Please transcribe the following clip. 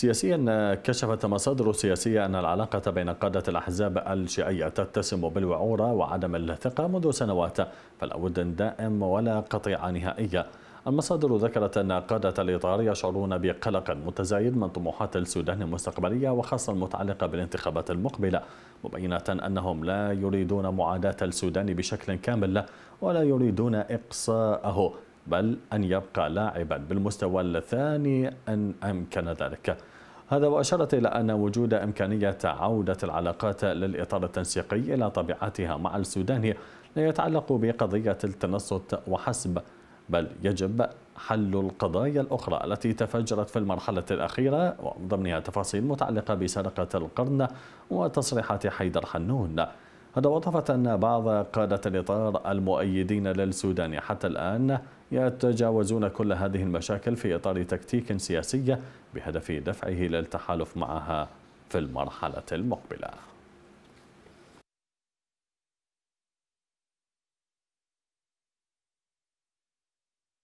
سياسيا كشفت مصادر سياسية أن العلاقة بين قادة الأحزاب الشيعية تتسم بالوعورة وعدم الثقة منذ سنوات فلا ود دائم ولا قطيعة نهائية المصادر ذكرت أن قادة الإطار يشعرون بقلق متزايد من طموحات السودان المستقبلية وخاصة المتعلقة بالانتخابات المقبلة مبينة أنهم لا يريدون معاداة السودان بشكل كامل ولا يريدون إقصاءه بل أن يبقى لاعبا بالمستوى الثاني أن أمكن ذلك هذا وأشارت إلى أن وجود إمكانية عودة العلاقات للإطار التنسيقي إلى طبيعتها مع السودان لا يتعلق بقضية التنصت وحسب بل يجب حل القضايا الأخرى التي تفجرت في المرحلة الأخيرة ومن ضمنها تفاصيل متعلقة بسرقة القرن وتصريحات حيدر حنون هذا وضفت أن بعض قادة الإطار المؤيدين للسودان حتى الآن يتجاوزون كل هذه المشاكل في إطار تكتيك سياسي بهدف دفعه للتحالف معها في المرحلة المقبلة